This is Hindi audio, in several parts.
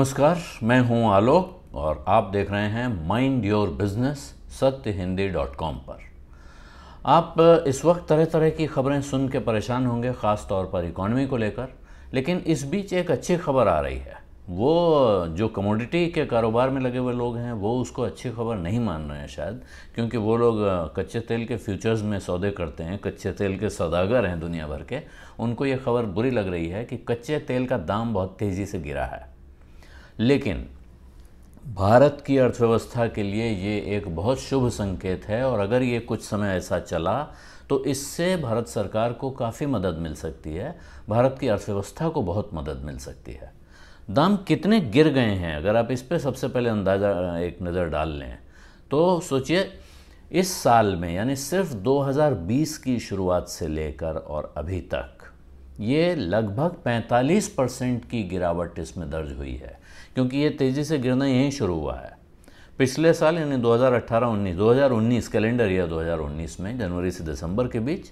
नमस्कार मैं हूं आलोक और आप देख रहे हैं माइंड योर बिजनेस सत्य हिंदी डॉट कॉम पर आप इस वक्त तरह तरह की खबरें सुन के परेशान होंगे ख़ास तौर पर इकॉनमी को लेकर लेकिन इस बीच एक अच्छी खबर आ रही है वो जो कमोडिटी के कारोबार में लगे हुए लोग हैं वो उसको अच्छी खबर नहीं मान रहे हैं शायद क्योंकि वो लोग कच्चे तेल के फ्यूचर्स में सौदे करते हैं कच्चे तेल के सौदागर हैं दुनिया भर के उनको ये खबर बुरी लग रही है कि कच्चे तेल का दाम बहुत तेज़ी से गिरा है लेकिन भारत की अर्थव्यवस्था के लिए ये एक बहुत शुभ संकेत है और अगर ये कुछ समय ऐसा चला तो इससे भारत सरकार को काफ़ी मदद मिल सकती है भारत की अर्थव्यवस्था को बहुत मदद मिल सकती है दाम कितने गिर गए हैं अगर आप इस पर सबसे पहले अंदाज़ा एक नज़र डाल लें तो सोचिए इस साल में यानी सिर्फ 2020 की शुरुआत से लेकर और अभी तक ये लगभग 45 परसेंट की गिरावट इसमें दर्ज हुई है क्योंकि ये तेज़ी से गिरना यहीं शुरू हुआ है पिछले साल यानी 2018-19 2019 कैलेंडर ईयर 2019 में जनवरी से दिसंबर के बीच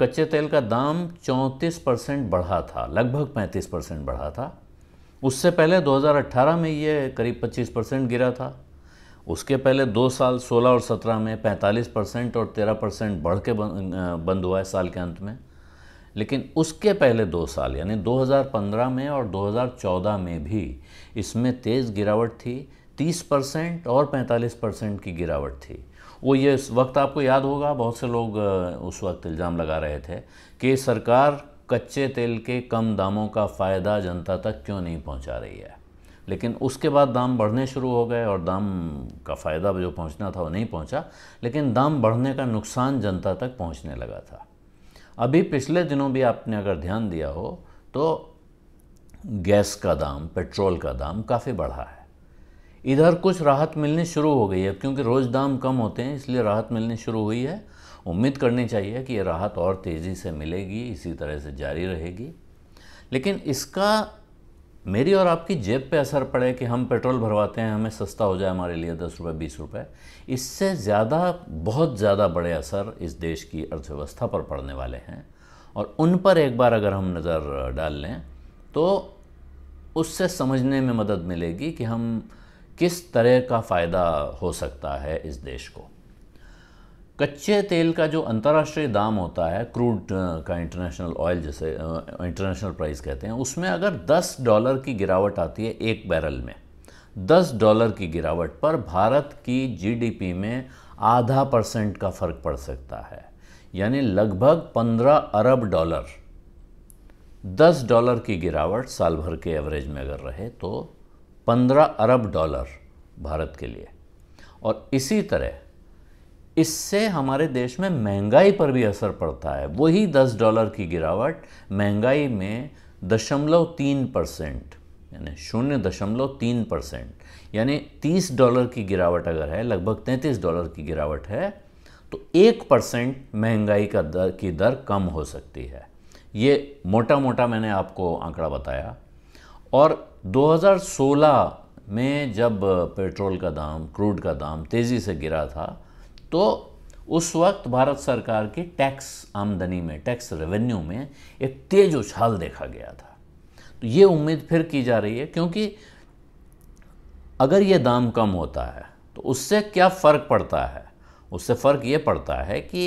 कच्चे तेल का दाम 34 परसेंट बढ़ा था लगभग 35 परसेंट बढ़ा था उससे पहले 2018 में ये करीब 25 परसेंट गिरा था उसके पहले दो साल 16 और 17 में 45 परसेंट और 13 परसेंट बढ़ के बंद हुआ है साल के अंत में लेकिन उसके पहले दो साल यानी 2015 में और 2014 में भी इसमें तेज़ गिरावट थी 30 परसेंट और 45 परसेंट की गिरावट थी वो ये इस वक्त आपको याद होगा बहुत से लोग उस वक्त इल्ज़ाम लगा रहे थे कि सरकार कच्चे तेल के कम दामों का फ़ायदा जनता तक क्यों नहीं पहुंचा रही है लेकिन उसके बाद दाम बढ़ने शुरू हो गए और दाम का फ़ायदा जो पहुंचना था वो नहीं पहुंचा लेकिन दाम बढ़ने का नुकसान जनता तक पहुंचने लगा था अभी पिछले दिनों भी आपने अगर ध्यान दिया हो तो गैस का दाम पेट्रोल का दाम काफ़ी बढ़ा है इधर कुछ राहत मिलनी शुरू हो गई है क्योंकि रोज़ दाम कम होते हैं इसलिए राहत मिलनी शुरू हुई है उम्मीद करनी चाहिए कि ये राहत और तेज़ी से मिलेगी इसी तरह से जारी रहेगी लेकिन इसका मेरी और आपकी जेब पे असर पड़े कि हम पेट्रोल भरवाते हैं हमें सस्ता हो जाए हमारे लिए दस रुपये बीस रुपये इससे ज़्यादा बहुत ज़्यादा बड़े असर इस देश की अर्थव्यवस्था पर पड़ने वाले हैं और उन पर एक बार अगर हम नज़र डाल लें तो उससे समझने में मदद मिलेगी कि हम किस तरह का फ़ायदा हो सकता है इस देश को कच्चे तेल का जो अंतर्राष्ट्रीय दाम होता है क्रूड uh, का इंटरनेशनल ऑयल जैसे इंटरनेशनल uh, प्राइस कहते हैं उसमें अगर 10 डॉलर की गिरावट आती है एक बैरल में 10 डॉलर की गिरावट पर भारत की जीडीपी में आधा परसेंट का फर्क पड़ सकता है यानी लगभग 15 अरब डॉलर 10 डॉलर की गिरावट साल भर के एवरेज में अगर रहे तो 15 अरब डॉलर भारत के लिए और इसी तरह इससे हमारे देश में महंगाई पर भी असर पड़ता है वही दस डॉलर की गिरावट महंगाई में दशमलव तीन परसेंट यानी शून्य दशमलव तीन परसेंट यानी तीस डॉलर की गिरावट अगर है लगभग तैंतीस डॉलर की गिरावट है तो एक परसेंट महंगाई का दर की दर कम हो सकती है ये मोटा मोटा मैंने आपको आंकड़ा बताया और 2016 में जब पेट्रोल का दाम क्रूड का दाम तेज़ी से गिरा था तो उस वक्त भारत सरकार की टैक्स आमदनी में टैक्स रेवेन्यू में एक तेज उछाल देखा गया था तो ये उम्मीद फिर की जा रही है क्योंकि अगर ये दाम कम होता है तो उससे क्या फ़र्क पड़ता है उससे फ़र्क ये पड़ता है कि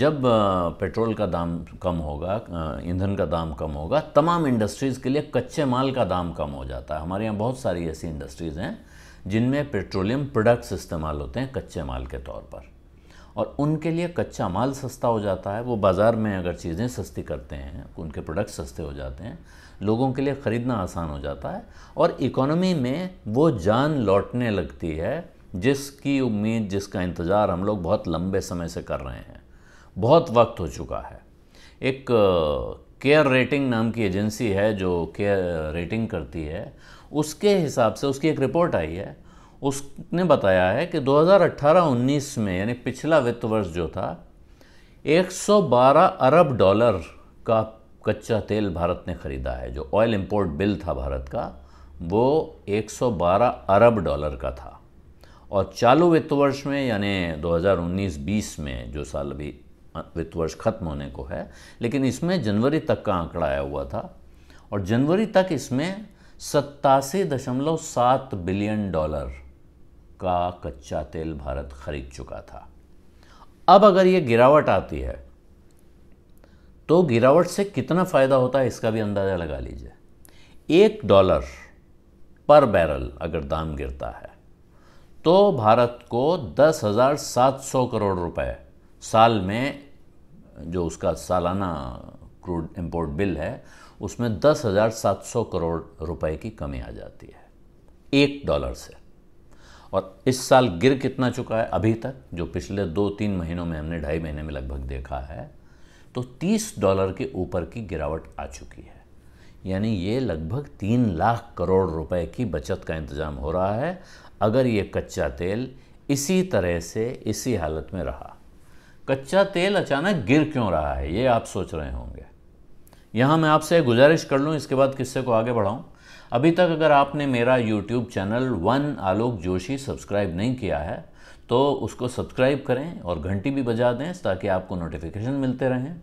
जब पेट्रोल का दाम कम होगा ईंधन का दाम कम होगा तमाम इंडस्ट्रीज़ के लिए कच्चे माल का दाम कम हो जाता है हमारे यहाँ बहुत सारी ऐसी इंडस्ट्रीज़ हैं जिनमें पेट्रोलियम प्रोडक्ट्स इस्तेमाल होते हैं कच्चे माल के तौर पर और उनके लिए कच्चा माल सस्ता हो जाता है वो बाज़ार में अगर चीज़ें सस्ती करते हैं उनके प्रोडक्ट्स सस्ते हो जाते हैं लोगों के लिए ख़रीदना आसान हो जाता है और इकोनॉमी में वो जान लौटने लगती है जिसकी उम्मीद जिसका इंतज़ार हम लोग बहुत लंबे समय से कर रहे हैं बहुत वक्त हो चुका है एक केयर रेटिंग नाम की एजेंसी है जो केयर रेटिंग करती है उसके हिसाब से उसकी एक रिपोर्ट आई है उसने बताया है कि 2018-19 में यानी पिछला वित्त वर्ष जो था 112 अरब डॉलर का कच्चा तेल भारत ने ख़रीदा है जो ऑयल इंपोर्ट बिल था भारत का वो 112 अरब डॉलर का था और चालू वित्त वर्ष में यानी 2019-20 में जो साल अभी वित्त वर्ष खत्म होने को है लेकिन इसमें जनवरी तक का आंकड़ा आया हुआ था और जनवरी तक इसमें सत्तासी दशमलव सात बिलियन डॉलर का कच्चा तेल भारत खरीद चुका था अब अगर ये गिरावट आती है तो गिरावट से कितना फ़ायदा होता है इसका भी अंदाज़ा लगा लीजिए एक डॉलर पर बैरल अगर दाम गिरता है तो भारत को दस हज़ार सात सौ करोड़ रुपए साल में जो उसका सालाना क्रूड इंपोर्ट बिल है उसमें दस हज़ार सात सौ करोड़ रुपए की कमी आ जाती है एक डॉलर से और इस साल गिर कितना चुका है अभी तक जो पिछले दो तीन महीनों में हमने ढाई महीने में लगभग देखा है तो तीस डॉलर के ऊपर की गिरावट आ चुकी है यानी ये लगभग तीन लाख करोड़ रुपए की बचत का इंतज़ाम हो रहा है अगर ये कच्चा तेल इसी तरह से इसी हालत में रहा कच्चा तेल अचानक गिर क्यों रहा है ये आप सोच रहे होंगे यहाँ मैं आपसे गुजारिश कर लूँ इसके बाद किस्से को आगे बढ़ाऊँ अभी तक अगर आपने मेरा YouTube channel one Alok Joshi subscribe नहीं किया है तो उसको सब्सक्राइब करें और घंटी भी बजा दें ताकि आपको नोटिफिकेशन मिलते रहें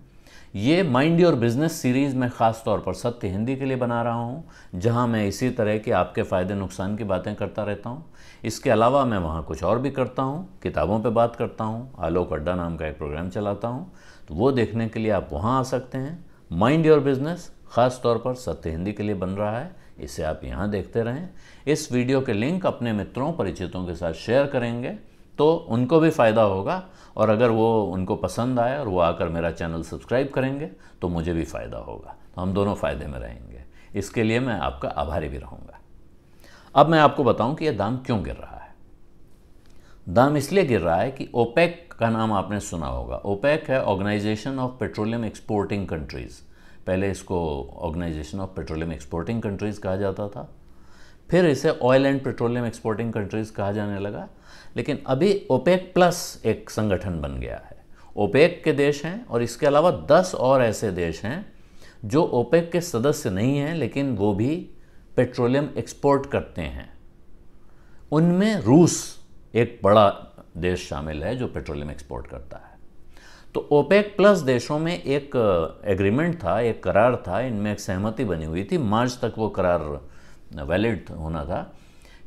ये माइंड योर बिजनेस सीरीज़ मैं ख़ास तौर पर सत्य हिंदी के लिए बना रहा हूँ जहाँ मैं इसी तरह के आपके फ़ायदे नुकसान की बातें करता रहता हूँ इसके अलावा मैं वहाँ कुछ और भी करता हूँ किताबों पे बात करता हूँ आलोक अड्डा नाम का एक प्रोग्राम चलाता हूँ तो वो देखने के लिए आप वहाँ आ सकते हैं माइंड योर बिजनेस खास तौर पर सत्य हिंदी के लिए बन रहा है इसे आप यहाँ देखते रहें इस वीडियो के लिंक अपने मित्रों परिचितों के साथ शेयर करेंगे तो उनको भी फ़ायदा होगा और अगर वो उनको पसंद आए और वो आकर मेरा चैनल सब्सक्राइब करेंगे तो मुझे भी फ़ायदा होगा तो हम दोनों फ़ायदे में रहेंगे इसके लिए मैं आपका आभारी भी रहूँगा अब मैं आपको बताऊं कि यह दाम क्यों गिर रहा है दाम इसलिए गिर रहा है कि ओपेक का नाम आपने सुना होगा ओपेक है organisation of petroleum exporting countries पहले इसको organisation of petroleum exporting countries कहा जाता था फिर इसे oil and petroleum exporting countries कहा जाने लगा लेकिन अभी ओपेक प्लस एक संगठन बन गया है ओपेक के देश हैं और इसके अलावा दस और ऐसे देश हैं जो ओपेक के सदस्य नहीं हैं लेकिन वो भी पेट्रोलियम एक्सपोर्ट करते हैं उनमें रूस एक बड़ा देश शामिल है जो पेट्रोलियम एक्सपोर्ट करता है तो ओपेक प्लस देशों में एक एग्रीमेंट था एक करार था इनमें एक सहमति बनी हुई थी मार्च तक वो करार वैलिड होना था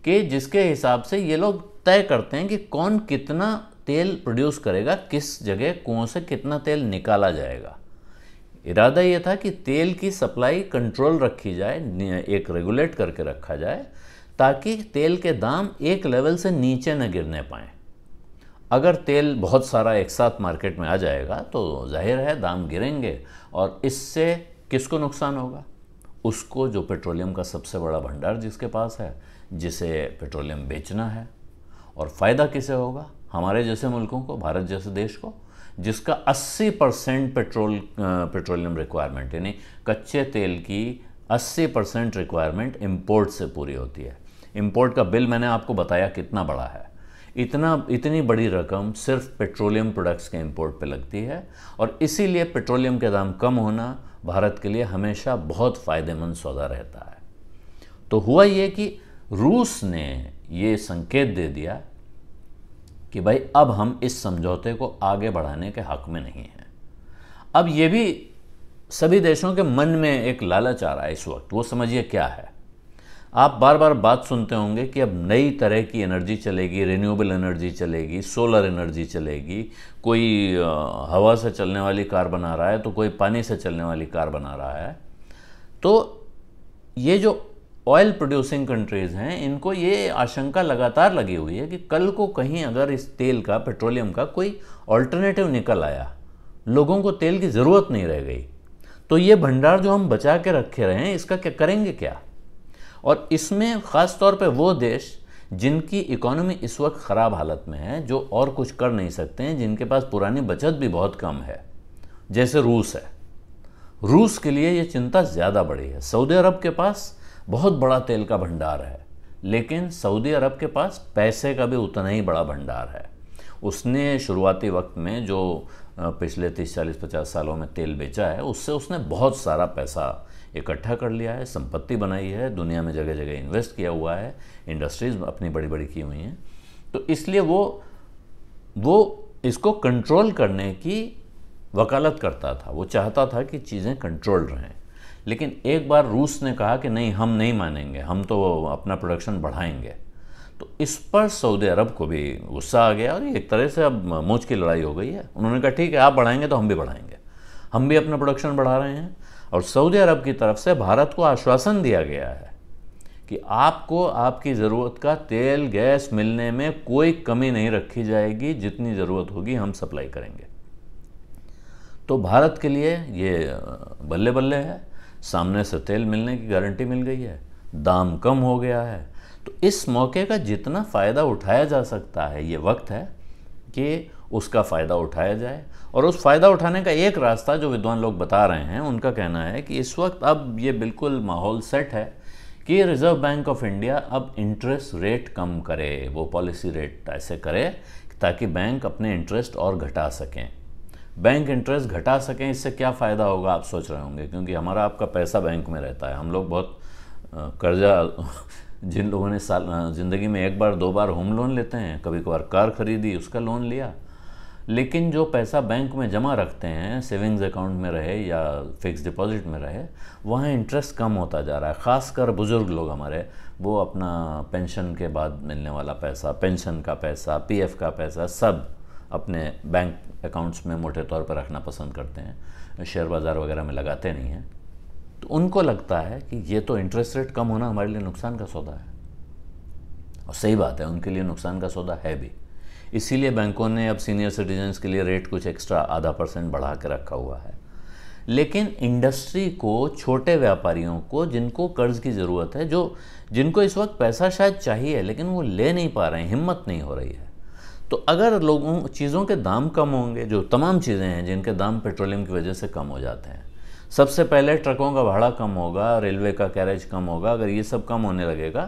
कि जिसके हिसाब से ये लोग तय करते हैं कि कौन कितना तेल प्रोड्यूस करेगा किस जगह कुओं से कितना तेल निकाला जाएगा इरादा ये था कि तेल की सप्लाई कंट्रोल रखी जाए एक रेगुलेट करके रखा जाए ताकि तेल के दाम एक लेवल से नीचे न गिरने पाएँ अगर तेल बहुत सारा एक साथ मार्केट में आ जाएगा तो जाहिर है दाम गिरेंगे और इससे किसको नुकसान होगा उसको जो पेट्रोलियम का सबसे बड़ा भंडार जिसके पास है जिसे पेट्रोलियम बेचना है और फ़ायदा किसे होगा हमारे जैसे मुल्कों को भारत जैसे देश को जिसका 80 परसेंट पेट्रोल पेट्रोलियम रिक्वायरमेंट यानी कच्चे तेल की 80 परसेंट रिक्वायरमेंट इम्पोर्ट से पूरी होती है इम्पोर्ट का बिल मैंने आपको बताया कितना बड़ा है इतना इतनी बड़ी रकम सिर्फ पेट्रोलियम प्रोडक्ट्स के इम्पोर्ट पे लगती है और इसीलिए पेट्रोलियम के दाम कम होना भारत के लिए हमेशा बहुत फ़ायदेमंद सौदा रहता है तो हुआ ये कि रूस ने ये संकेत दे दिया कि भाई अब हम इस समझौते को आगे बढ़ाने के हक में नहीं हैं अब ये भी सभी देशों के मन में एक लालच आ रहा है इस वक्त वो समझिए क्या है आप बार बार बात सुनते होंगे कि अब नई तरह की एनर्जी चलेगी रिन्यूएबल एनर्जी चलेगी सोलर एनर्जी चलेगी कोई हवा से चलने वाली कार बना रहा है तो कोई पानी से चलने वाली कार बना रहा है तो ये जो ऑयल प्रोड्यूसिंग कंट्रीज़ हैं इनको ये आशंका लगातार लगी हुई है कि कल को कहीं अगर इस तेल का पेट्रोलियम का कोई ऑल्टरनेटिव निकल आया लोगों को तेल की ज़रूरत नहीं रह गई तो ये भंडार जो हम बचा के रखे रहे हैं इसका क्या करेंगे क्या और इसमें ख़ास तौर पे वो देश जिनकी इकोनॉमी इस वक्त ख़राब हालत में है जो और कुछ कर नहीं सकते हैं जिनके पास पुरानी बचत भी बहुत कम है जैसे रूस है रूस के लिए ये चिंता ज़्यादा बड़ी है सऊदी अरब के पास बहुत बड़ा तेल का भंडार है लेकिन सऊदी अरब के पास पैसे का भी उतना ही बड़ा भंडार है उसने शुरुआती वक्त में जो पिछले तीस चालीस पचास सालों में तेल बेचा है उससे उसने बहुत सारा पैसा इकट्ठा कर लिया है संपत्ति बनाई है दुनिया में जगह जगह इन्वेस्ट किया हुआ है इंडस्ट्रीज अपनी बड़ी बड़ी की हुई हैं तो इसलिए वो वो इसको कंट्रोल करने की वकालत करता था वो चाहता था कि चीज़ें कंट्रोल रहें लेकिन एक बार रूस ने कहा कि नहीं हम नहीं मानेंगे हम तो अपना प्रोडक्शन बढ़ाएंगे तो इस पर सऊदी अरब को भी गुस्सा आ गया और एक तरह से अब मोच की लड़ाई हो गई है उन्होंने कहा ठीक है आप बढ़ाएंगे तो हम भी बढ़ाएंगे हम भी अपना प्रोडक्शन बढ़ा रहे हैं और सऊदी अरब की तरफ से भारत को आश्वासन दिया गया है कि आपको आपकी ज़रूरत का तेल गैस मिलने में कोई कमी नहीं रखी जाएगी जितनी ज़रूरत होगी हम सप्लाई करेंगे तो भारत के लिए ये बल्ले बल्ले है सामने से तेल मिलने की गारंटी मिल गई है दाम कम हो गया है तो इस मौके का जितना फ़ायदा उठाया जा सकता है ये वक्त है कि उसका फ़ायदा उठाया जाए और उस फ़ायदा उठाने का एक रास्ता जो विद्वान लोग बता रहे हैं उनका कहना है कि इस वक्त अब ये बिल्कुल माहौल सेट है कि रिज़र्व बैंक ऑफ इंडिया अब इंटरेस्ट रेट कम करे वो पॉलिसी रेट ऐसे करे ताकि बैंक अपने इंटरेस्ट और घटा सकें बैंक इंटरेस्ट घटा सकें इससे क्या फ़ायदा होगा आप सोच रहे होंगे क्योंकि हमारा आपका पैसा बैंक में रहता है हम लोग बहुत कर्जा जिन लोगों ने साल ज़िंदगी में एक बार दो बार होम लोन लेते हैं कभी कभार कार खरीदी उसका लोन लिया लेकिन जो पैसा बैंक में जमा रखते हैं सेविंग्स अकाउंट में रहे या फिक्स डिपॉजिट में रहे वहाँ इंटरेस्ट कम होता जा रहा है ख़ासकर बुज़ुर्ग लोग हमारे वो अपना पेंशन के बाद मिलने वाला पैसा पेंशन का पैसा पी का पैसा सब अपने बैंक अकाउंट्स में मोटे तौर पर रखना पसंद करते हैं शेयर बाज़ार वगैरह में लगाते नहीं हैं तो उनको लगता है कि ये तो इंटरेस्ट रेट कम होना हमारे लिए नुकसान का सौदा है और सही बात है उनके लिए नुकसान का सौदा है भी इसीलिए बैंकों ने अब सीनियर सिटीजन्स के लिए रेट कुछ एक्स्ट्रा आधा परसेंट बढ़ा के रखा हुआ है लेकिन इंडस्ट्री को छोटे व्यापारियों को जिनको कर्ज की ज़रूरत है जो जिनको इस वक्त पैसा शायद चाहिए लेकिन वो ले नहीं पा रहे हैं हिम्मत नहीं हो रही है तो अगर लोगों चीज़ों के दाम कम होंगे जो तमाम चीज़ें हैं जिनके दाम पेट्रोलियम की वजह से कम हो जाते हैं सबसे पहले ट्रकों का भाड़ा कम होगा रेलवे का कैरेज कम होगा अगर ये सब कम होने लगेगा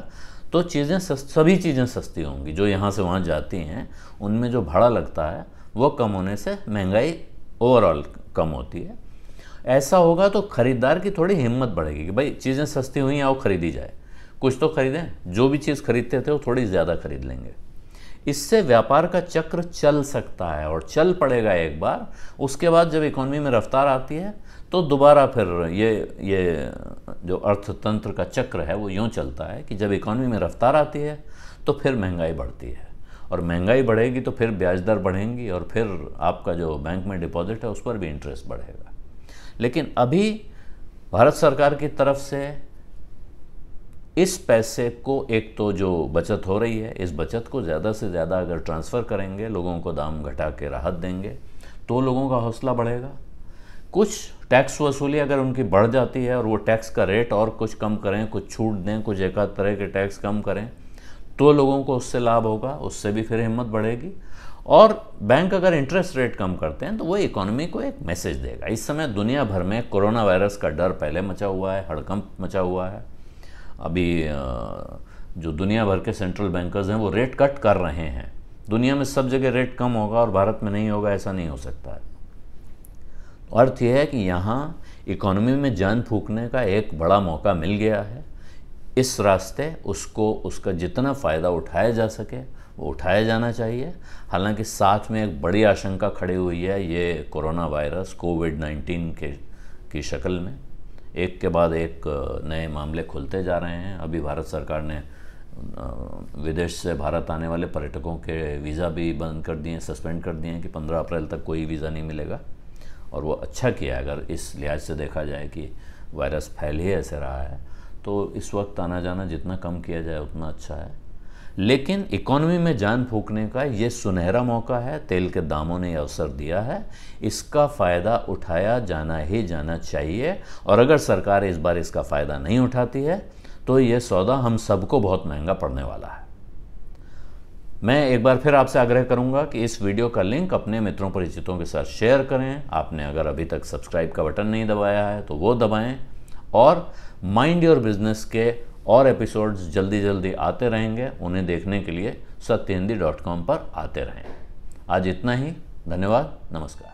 तो चीज़ें सभी चीज़ें सस्ती होंगी जो यहाँ से वहाँ जाती हैं उनमें जो भाड़ा लगता है वो कम होने से महंगाई ओवरऑल कम होती है ऐसा होगा तो ख़रीदार की थोड़ी हिम्मत बढ़ेगी कि भाई चीज़ें सस्ती हुई हैं वो ख़रीदी जाए कुछ तो खरीदें जो भी चीज़ खरीदते थे वो थोड़ी ज़्यादा खरीद लेंगे इससे व्यापार का चक्र चल सकता है और चल पड़ेगा एक बार उसके बाद जब इकोनॉमी में रफ्तार आती है तो दोबारा फिर ये ये जो अर्थतंत्र का चक्र है वो यूँ चलता है कि जब इकोनॉमी में रफ्तार आती है तो फिर महंगाई बढ़ती है और महंगाई बढ़ेगी तो फिर ब्याज दर बढ़ेंगी और फिर आपका जो बैंक में डिपॉजिट है उस पर भी इंटरेस्ट बढ़ेगा लेकिन अभी भारत सरकार की तरफ से इस पैसे को एक तो जो बचत हो रही है इस बचत को ज़्यादा से ज़्यादा अगर ट्रांसफ़र करेंगे लोगों को दाम घटा के राहत देंगे तो लोगों का हौसला बढ़ेगा कुछ टैक्स वसूली अगर उनकी बढ़ जाती है और वो टैक्स का रेट और कुछ कम करें कुछ छूट दें कुछ एक तरह के टैक्स कम करें तो लोगों को उससे लाभ होगा उससे भी फिर हिम्मत बढ़ेगी और बैंक अगर इंटरेस्ट रेट कम करते हैं तो वो इकोनॉमी को एक मैसेज देगा इस समय दुनिया भर में कोरोना वायरस का डर पहले मचा हुआ है हड़कंप मचा हुआ है अभी जो दुनिया भर के सेंट्रल बैंकर्स हैं वो रेट कट कर रहे हैं दुनिया में सब जगह रेट कम होगा और भारत में नहीं होगा ऐसा नहीं हो सकता है अर्थ यह है कि यहाँ इकोनॉमी में जान फूकने का एक बड़ा मौका मिल गया है इस रास्ते उसको उसका जितना फ़ायदा उठाया जा सके वो उठाया जाना चाहिए हालांकि साथ में एक बड़ी आशंका खड़ी हुई है ये कोरोना वायरस कोविड नाइन्टीन के की शक्ल में एक के बाद एक नए मामले खुलते जा रहे हैं अभी भारत सरकार ने विदेश से भारत आने वाले पर्यटकों के वीज़ा भी बंद कर दिए सस्पेंड कर दिए कि 15 अप्रैल तक कोई वीज़ा नहीं मिलेगा और वो अच्छा किया अगर इस लिहाज से देखा जाए कि वायरस फैल ही ऐसे रहा है तो इस वक्त आना जाना जितना कम किया जाए उतना अच्छा है लेकिन इकोनॉमी में जान फूकने का ये सुनहरा मौका है तेल के दामों ने अवसर दिया है इसका फ़ायदा उठाया जाना ही जाना चाहिए और अगर सरकार इस बार इसका फ़ायदा नहीं उठाती है तो ये सौदा हम सबको बहुत महंगा पड़ने वाला है मैं एक बार फिर आपसे आग्रह करूंगा कि इस वीडियो का लिंक अपने मित्रों परिचितों के साथ शेयर करें आपने अगर अभी तक सब्सक्राइब का बटन नहीं दबाया है तो वो दबाएं और माइंड योर बिजनेस के और एपिसोड्स जल्दी जल्दी आते रहेंगे उन्हें देखने के लिए सत्य हिंदी डॉट कॉम पर आते रहें आज इतना ही धन्यवाद नमस्कार